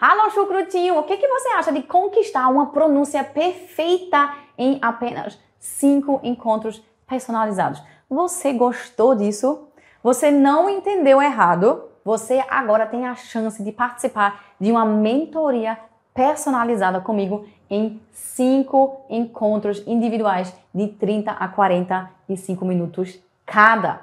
Alô, Chucrutinho, o que, que você acha de conquistar uma pronúncia perfeita em apenas cinco encontros personalizados? Você gostou disso? Você não entendeu errado? Você agora tem a chance de participar de uma mentoria personalizada comigo em cinco encontros individuais de 30 a 45 minutos cada.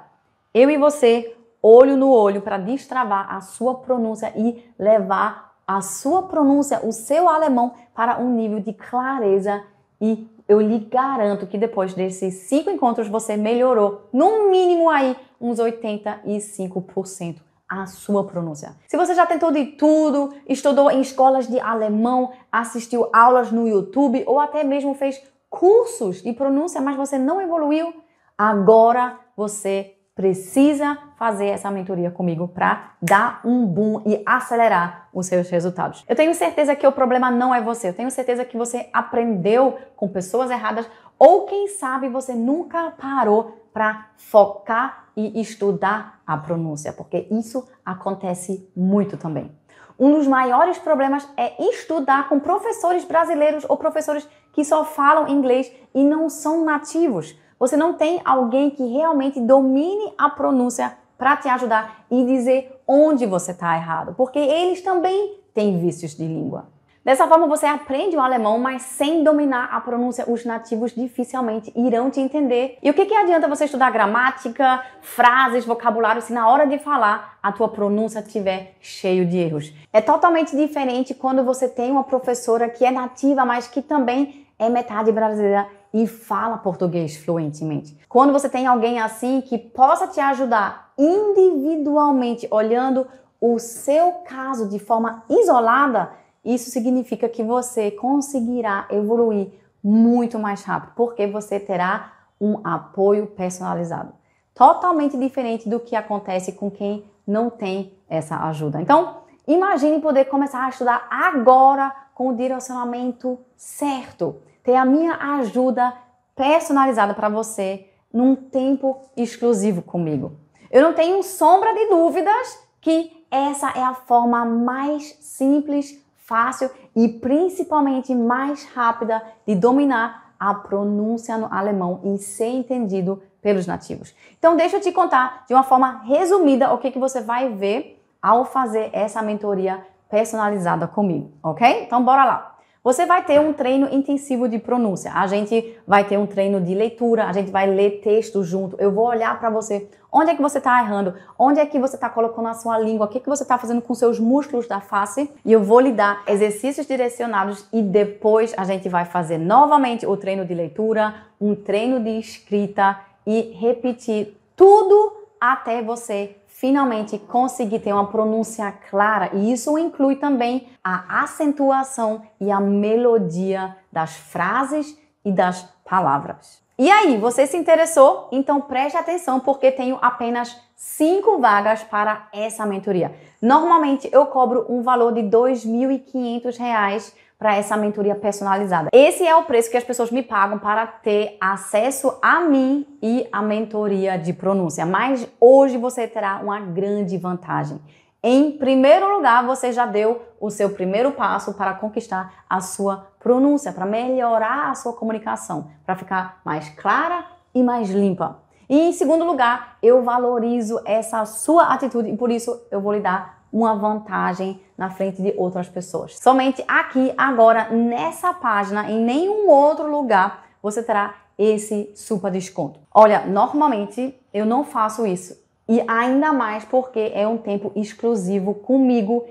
Eu e você, olho no olho, para destravar a sua pronúncia e levar a sua pronúncia, o seu alemão para um nível de clareza e eu lhe garanto que depois desses cinco encontros você melhorou no mínimo aí uns 85% a sua pronúncia. Se você já tentou de tudo, estudou em escolas de alemão, assistiu aulas no YouTube ou até mesmo fez cursos de pronúncia, mas você não evoluiu, agora você precisa fazer essa mentoria comigo para dar um boom e acelerar os seus resultados. Eu tenho certeza que o problema não é você. Eu tenho certeza que você aprendeu com pessoas erradas ou quem sabe você nunca parou para focar e estudar a pronúncia, porque isso acontece muito também. Um dos maiores problemas é estudar com professores brasileiros ou professores que só falam inglês e não são nativos você não tem alguém que realmente domine a pronúncia para te ajudar e dizer onde você está errado, porque eles também têm vícios de língua. Dessa forma, você aprende o alemão, mas sem dominar a pronúncia, os nativos dificilmente irão te entender. E o que, que adianta você estudar gramática, frases, vocabulário, se na hora de falar a tua pronúncia estiver cheio de erros? É totalmente diferente quando você tem uma professora que é nativa, mas que também é metade brasileira e fala português fluentemente. Quando você tem alguém assim que possa te ajudar individualmente, olhando o seu caso de forma isolada, isso significa que você conseguirá evoluir muito mais rápido, porque você terá um apoio personalizado. Totalmente diferente do que acontece com quem não tem essa ajuda. Então, imagine poder começar a estudar agora com o direcionamento certo ter a minha ajuda personalizada para você num tempo exclusivo comigo. Eu não tenho sombra de dúvidas que essa é a forma mais simples, fácil e principalmente mais rápida de dominar a pronúncia no alemão e ser entendido pelos nativos. Então deixa eu te contar de uma forma resumida o que, que você vai ver ao fazer essa mentoria personalizada comigo, ok? Então bora lá! Você vai ter um treino intensivo de pronúncia. A gente vai ter um treino de leitura, a gente vai ler texto junto. Eu vou olhar para você. Onde é que você está errando? Onde é que você está colocando a sua língua? O que, é que você está fazendo com seus músculos da face? E eu vou lhe dar exercícios direcionados e depois a gente vai fazer novamente o treino de leitura, um treino de escrita e repetir tudo até você finalmente conseguir ter uma pronúncia clara, e isso inclui também a acentuação e a melodia das frases e das palavras. E aí, você se interessou? Então preste atenção porque tenho apenas 5 vagas para essa mentoria. Normalmente eu cobro um valor de R$ 2.500 para essa mentoria personalizada. Esse é o preço que as pessoas me pagam para ter acesso a mim e a mentoria de pronúncia, mas hoje você terá uma grande vantagem. Em primeiro lugar, você já deu o seu primeiro passo para conquistar a sua pronúncia, para melhorar a sua comunicação, para ficar mais clara e mais limpa. E em segundo lugar, eu valorizo essa sua atitude e por isso eu vou lhe dar uma vantagem na frente de outras pessoas. Somente aqui, agora, nessa página, em nenhum outro lugar, você terá esse super desconto. Olha, normalmente eu não faço isso. E ainda mais porque é um tempo exclusivo comigo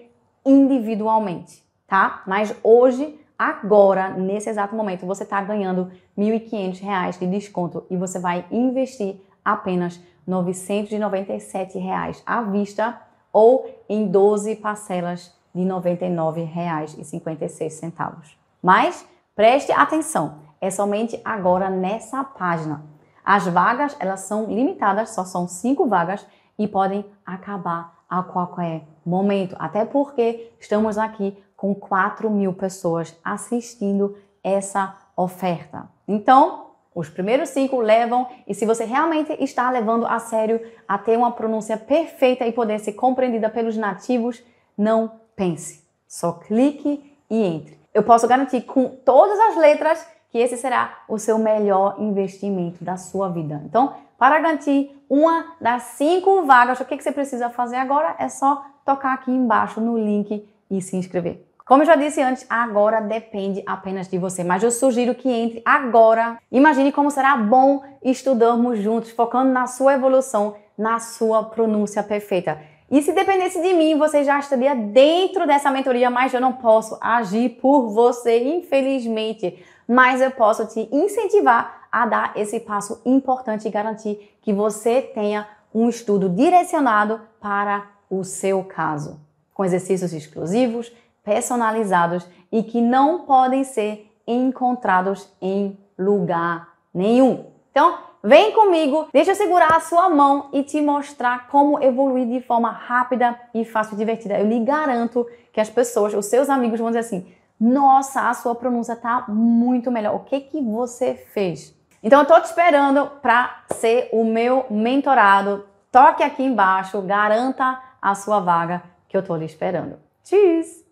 individualmente, tá? Mas hoje, agora, nesse exato momento, você está ganhando R$ 1.500 de desconto e você vai investir apenas R$ 997 reais à vista ou em 12 parcelas de R$ 99,56. Mas preste atenção, é somente agora nessa página. As vagas, elas são limitadas, só são cinco vagas e podem acabar a qualquer momento. Até porque estamos aqui com 4 mil pessoas assistindo essa oferta. Então, os primeiros cinco levam, e se você realmente está levando a sério a ter uma pronúncia perfeita e poder ser compreendida pelos nativos, não pense. Só clique e entre. Eu posso garantir com todas as letras que esse será o seu melhor investimento da sua vida. Então, para garantir uma das cinco vagas, o que você precisa fazer agora é só tocar aqui embaixo no link e se inscrever. Como eu já disse antes, agora depende apenas de você, mas eu sugiro que entre agora. Imagine como será bom estudarmos juntos, focando na sua evolução, na sua pronúncia perfeita. E se dependesse de mim, você já estaria dentro dessa mentoria, mas eu não posso agir por você, infelizmente. Mas eu posso te incentivar a dar esse passo importante e garantir que você tenha um estudo direcionado para o seu caso, com exercícios exclusivos, personalizados e que não podem ser encontrados em lugar nenhum. Então, Vem comigo, deixa eu segurar a sua mão e te mostrar como evoluir de forma rápida e fácil e divertida. Eu lhe garanto que as pessoas, os seus amigos vão dizer assim: "Nossa, a sua pronúncia tá muito melhor. O que que você fez?" Então eu tô te esperando para ser o meu mentorado. Toque aqui embaixo, garanta a sua vaga que eu tô lhe esperando. Tchau.